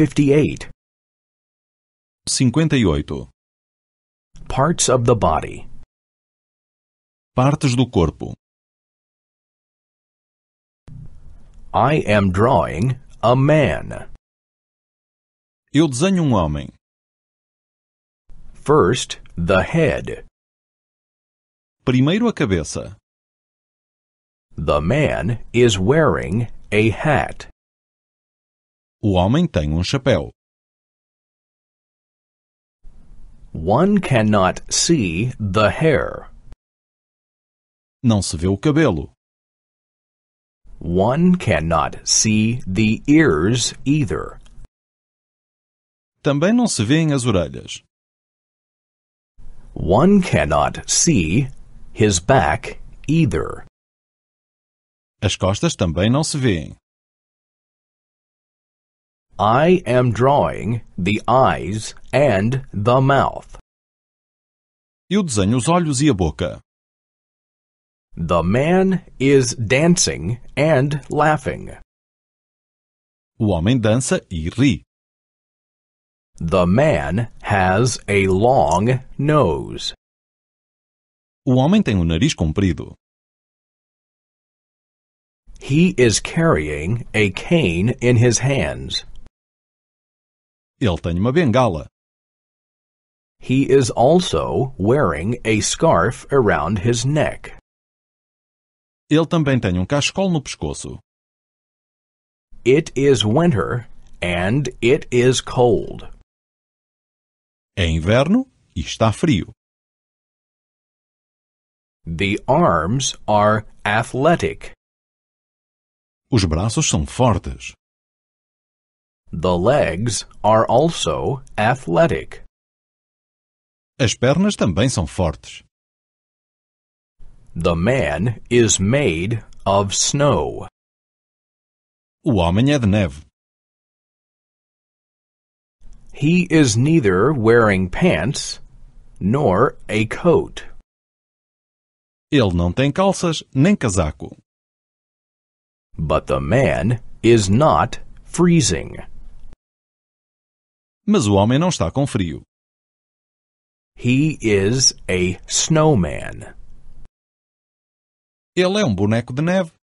58. 58. Parts of the body. Partes do corpo. I am drawing a man. Eu desenho um homem. First, the head. Primeiro a cabeça. The man is wearing a hat. O homem tem um chapéu. One cannot see the hair. Não se vê o cabelo. One cannot see the ears either. Também não se vêem as orelhas. One cannot see his back either. As costas também não se vêem. I am drawing the eyes and the mouth. Eu desenho os olhos e a boca. The man is dancing and laughing. O homem dança e ri. The man has a long nose. O homem tem o um nariz comprido. He is carrying a cane in his hands. Ele tem uma bengala. He is also wearing a scarf around his neck. Ele também tem um cachecol no pescoço. It is winter and it is cold. É inverno e está frio. The arms are athletic. Os braços são fortes. The legs are also athletic. As pernas também são fortes. The man is made of snow. O homem é de neve. He is neither wearing pants nor a coat. Ele não tem calças nem casaco. But the man is not freezing. Mas o homem não está com frio. He is a snowman. Ele é um boneco de neve.